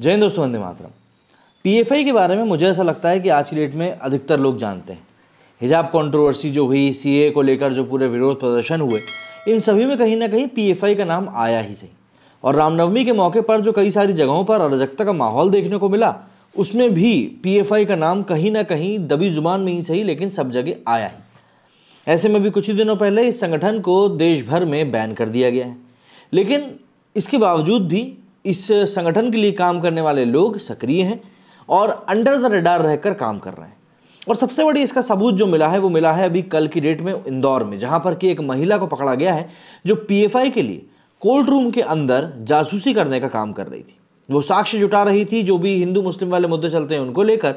जय दोस्तों वंदे मातरम पीएफआई के बारे में मुझे ऐसा लगता है कि आज की डेट में अधिकतर लोग जानते हैं हिजाब कंट्रोवर्सी जो हुई सीए को लेकर जो पूरे विरोध प्रदर्शन हुए इन सभी में कहीं ना कहीं पीएफआई का नाम आया ही सही और रामनवमी के मौके पर जो कई सारी जगहों पर अराजकता का माहौल देखने को मिला उसमें भी पीएफआई का नाम कहीं ना कहीं दबी जुबान में ही सही लेकिन सब जगह आया ही ऐसे में भी कुछ ही दिनों पहले इस संगठन को देश भर में बैन कर दिया गया है लेकिन इसके बावजूद भी इस संगठन के लिए काम करने वाले लोग सक्रिय हैं और अंडर द रेडार रहकर काम कर रहे हैं और सबसे बड़ी इसका सबूत जो मिला है वो मिला है अभी कल की डेट में इंदौर में जहां पर कि एक महिला को पकड़ा गया है जो पीएफआई के लिए कोल्ड रूम के अंदर जासूसी करने का काम कर रही थी वो साक्ष्य जुटा रही थी जो भी हिंदू मुस्लिम वाले मुद्दे चलते हैं उनको लेकर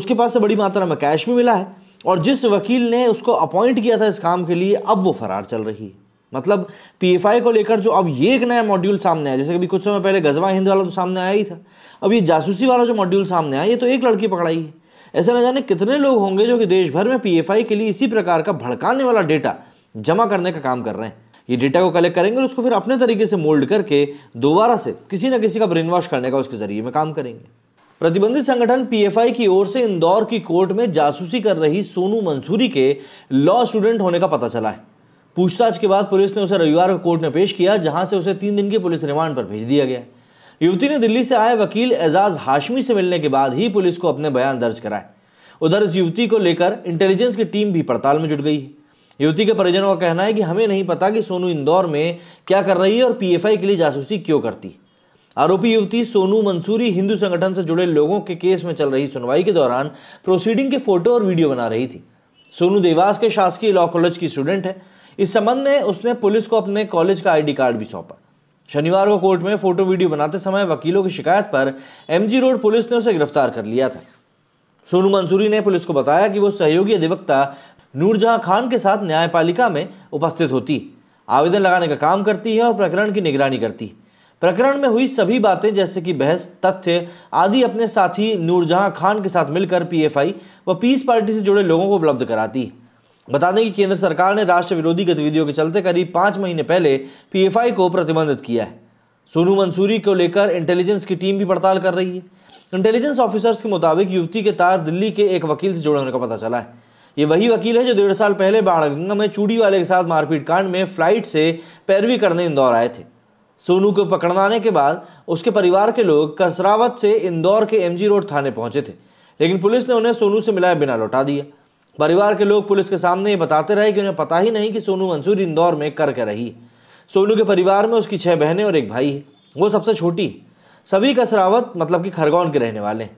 उसके पास से बड़ी मात्रा में कैश भी मिला है और जिस वकील ने उसको अपॉइंट किया था इस काम के लिए अब वो फरार चल रही है मतलब पी को लेकर जो अब ये एक नया मॉड्यूल सामने आया जैसे कभी कुछ समय पहले गजवा हिंद वाला तो सामने आया ही था अब ये जासूसी वाला जो मॉड्यूल सामने आया ये तो एक लड़की पकड़ाई है ऐसे न जाने कितने लोग होंगे जो कि देश भर में पी के लिए इसी प्रकार का भड़काने वाला डेटा जमा करने का काम कर रहे हैं ये डेटा को कलेक्ट करेंगे और उसको फिर अपने तरीके से मोल्ड करके दोबारा से किसी न किसी का ब्रेन वॉश करने का उसके जरिए में काम करेंगे प्रतिबंधित संगठन पीएफआई की ओर से इंदौर की कोर्ट में जासूसी कर रही सोनू मंसूरी के लॉ स्टूडेंट होने का पता चला है पूछताछ के बाद पुलिस ने उसे रविवार को कोर्ट में पेश किया जहां से उसे तीन दिन की पुलिस रिमांड पर भेज दिया गया युवती ने दिल्ली से आए वकील एजाज हाशमी से मिलने के बाद ही पुलिस को अपने बयान दर्ज कराए उधर इस युवती को लेकर इंटेलिजेंस की टीम भी पड़ताल में जुट गई है युवती के परिजनों का कहना है कि हमें नहीं पता कि सोनू इंदौर में क्या कर रही है और पीएफआई के लिए जासूसी क्यों करती आरोपी युवती सोनू मंसूरी हिंदू संगठन से जुड़े लोगों के केस में चल रही सुनवाई के दौरान प्रोसीडिंग के फोटो और वीडियो बना रही थी सोनू देवास के शासकीय लॉ कॉलेज की स्टूडेंट है इस संबंध में उसने पुलिस को अपने कॉलेज का आईडी कार्ड भी सौंपा शनिवार को कोर्ट में फोटो वीडियो बनाते समय वकीलों की शिकायत पर एमजी रोड पुलिस ने उसे गिरफ्तार कर लिया था सोनू मंसूरी ने पुलिस को बताया कि वो सहयोगी अधिवक्ता नूरजहां खान के साथ न्यायपालिका में उपस्थित होती आवेदन लगाने का काम करती है और प्रकरण की निगरानी करती प्रकरण में हुई सभी बातें जैसे कि बहस तथ्य आदि अपने साथी नूरजहां खान के साथ मिलकर पीएफआई व पीस पार्टी से जुड़े लोगों को उपलब्ध कराती बता दें कि केंद्र सरकार ने राष्ट्र विरोधी गतिविधियों के चलते करीब पांच महीने पहले पीएफआई को प्रतिबंधित किया है सोनू मंसूरी को लेकर इंटेलिजेंस की टीम भी पड़ताल कर रही है इंटेलिजेंस ऑफिसर्स के मुताबिक युवती के तार दिल्ली के एक वकील से जुड़े होने का पता चला है ये वही वकील है जो डेढ़ साल पहले बाणगंगा में चूड़ी वाले के साथ मारपीट कांड में फ्लाइट से पैरवी करने इंदौर आए थे सोनू को पकड़ाने के बाद उसके परिवार के लोग कसरावत से इंदौर के एमजी रोड थाने पहुंचे थे लेकिन पुलिस ने उन्हें सोनू से मिलाया बिना लौटा दिया परिवार के लोग पुलिस के सामने ये बताते रहे कि उन्हें पता ही नहीं कि सोनू मंसूर इंदौर में कर रही सोनू के परिवार में उसकी छह बहनें और एक भाई है वो सबसे छोटी सभी कसरावत मतलब कि खरगोन के रहने वाले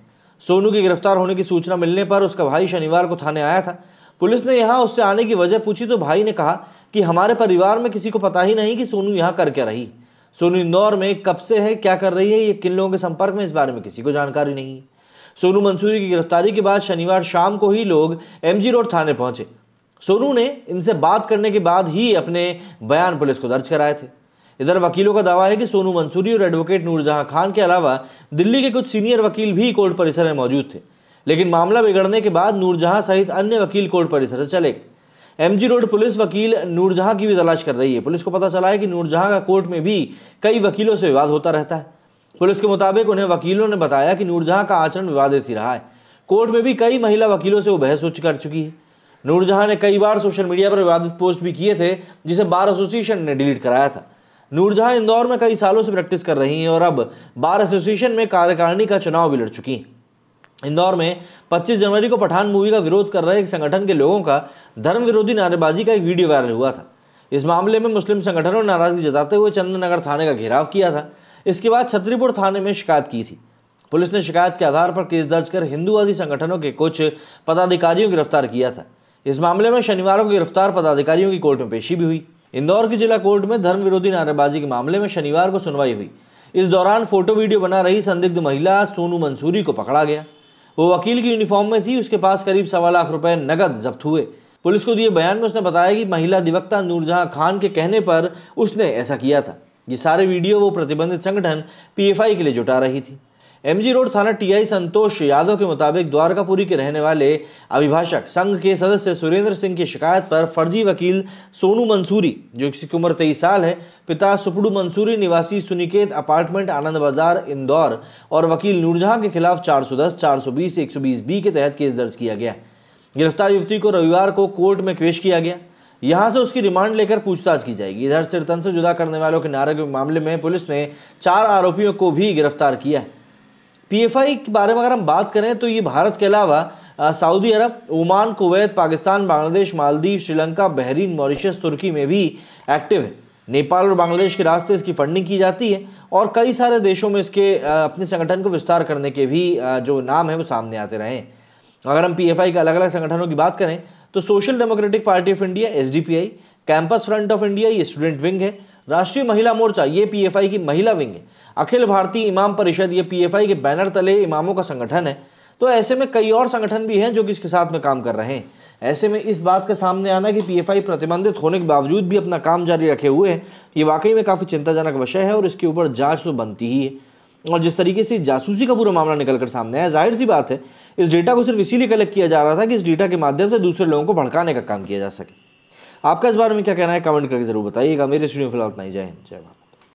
सोनू के गिरफ्तार होने की सूचना मिलने पर उसका भाई शनिवार को थाने आया था पुलिस ने यहाँ उससे आने की वजह पूछी तो भाई ने कहा कि हमारे परिवार में किसी को पता ही नहीं कि सोनू यहाँ कर क्या रही सोनू इंदौर में कब से है क्या कर रही है ये किन लोगों के संपर्क में इस बारे में किसी को जानकारी नहीं है सोनू मंसूरी की गिरफ्तारी के बाद शनिवार शाम को ही लोग एमजी रोड थाने पहुंचे सोनू ने इनसे बात करने के बाद ही अपने बयान पुलिस को दर्ज कराए थे इधर वकीलों का दावा है कि सोनू मंसूरी और एडवोकेट नूरजहां खान के अलावा दिल्ली के कुछ सीनियर वकील भी कोर्ट परिसर में मौजूद थे लेकिन मामला बिगड़ने के बाद नूरजहां सहित अन्य वकील कोर्ट परिसर से चले एमजी रोड पुलिस वकील नूरजहां की भी तलाश कर रही है पुलिस को पता चला है कि नूरजहां का कोर्ट में भी कई वकीलों से विवाद होता रहता है पुलिस के मुताबिक उन्हें वकीलों ने बताया कि नूरजहां का आचरण विवादित ही रहा है कोर्ट में भी कई महिला वकीलों से वो बहस उच्च कर चुकी है नूरजहां ने कई बार सोशल मीडिया पर विवादित पोस्ट भी किए थे जिसे बार एसोसिएशन ने डिलीट कराया था नूरजहां इंदौर में कई सालों से प्रैक्टिस कर रही हैं और अब बार एसोसिएशन में कार्यकारिणी का चुनाव भी लड़ चुकी हैं इंदौर में 25 जनवरी को पठान मूवी का विरोध कर रहे एक संगठन के लोगों का धर्म विरोधी नारेबाजी का एक वीडियो वायरल हुआ था इस मामले में मुस्लिम संगठनों ने नाराजगी जताते हुए चंद्रनगर थाने का घेराव किया था इसके बाद छतरीपुर थाने में शिकायत की थी पुलिस ने शिकायत के आधार पर केस दर्ज कर हिंदूवादी संगठनों के कुछ पदाधिकारियों को गिरफ्तार किया था इस मामले में शनिवार को गिरफ्तार पदाधिकारियों की कोर्ट में पेशी भी हुई इंदौर की जिला कोर्ट में धर्म विरोधी नारेबाजी के मामले में शनिवार को सुनवाई हुई इस दौरान फोटो वीडियो बना रही संदिग्ध महिला सोनू मंसूरी को पकड़ा गया वो वकील की यूनिफॉर्म में थी उसके पास करीब सवा लाख रुपए नगद जब्त हुए पुलिस को दिए बयान में उसने बताया कि महिला अधिवक्ता नूरजहां खान के कहने पर उसने ऐसा किया था ये सारे वीडियो वो प्रतिबंधित संगठन पीएफआई के लिए जुटा रही थी एमजी रोड थाना टीआई संतोष यादव के मुताबिक द्वारकापुरी के रहने वाले अभिभाषक संघ के सदस्य सुरेंद्र सिंह की शिकायत पर फर्जी वकील सोनू मंसूरी जो जिसकी उम्र तेईस साल है पिता सुपड़ू मंसूरी निवासी सुनिकेत अपार्टमेंट आनंद बाजार इंदौर और वकील नूरजहां के खिलाफ 410, 420, 120 बी के तहत केस दर्ज किया गया गिरफ्तार युवती को रविवार को कोर्ट में पेश किया गया यहां से उसकी रिमांड लेकर पूछताछ की जाएगी इधर सिरतन से जुदा करने वालों के नारे के मामले में पुलिस ने चार आरोपियों को भी गिरफ्तार किया है पीएफआई के बारे में अगर हम बात करें तो ये भारत के अलावा Saudi Arab Oman Kuwait Pakistan Bangladesh Maldives Sri Lanka Bahrain Mauritius Turkey में भी एक्टिव है नेपाल और बांग्लादेश के रास्ते इसकी फंडिंग की जाती है और कई सारे देशों में इसके अपने संगठन को विस्तार करने के भी जो नाम है वो सामने आते रहे अगर हम पीएफआई के अलग अलग संगठनों की बात करें तो social democratic party of India S campus front of India ये स्टूडेंट विंग है राष्ट्रीय महिला मोर्चा ये पी की महिला विंग है अखिल भारतीय इमाम परिषद ये पी के बैनर तले इमामों का संगठन है तो ऐसे में कई और संगठन भी हैं जो कि इसके साथ में काम कर रहे हैं ऐसे में इस बात का सामने आना कि पीएफआई प्रतिबंधित होने के बावजूद भी अपना काम जारी रखे हुए हैं ये वाकई में काफ़ी चिंताजनक विषय है और इसके ऊपर जाँच तो बनती ही है और जिस तरीके से जासूसी का पूरा मामला निकल कर सामने आया जाहिर सी बात है इस डेटा को सिर्फ इसीलिए कलेक्ट किया जा रहा था कि इस डेटा के माध्यम से दूसरे लोगों को भड़काने का काम किया जा सके आपका इस बारे में क्या कहना है कमेंट करके जरूर बताइएगा मेरे स्टूडियो फिलहाल इतना ही जय हिंद जय भारत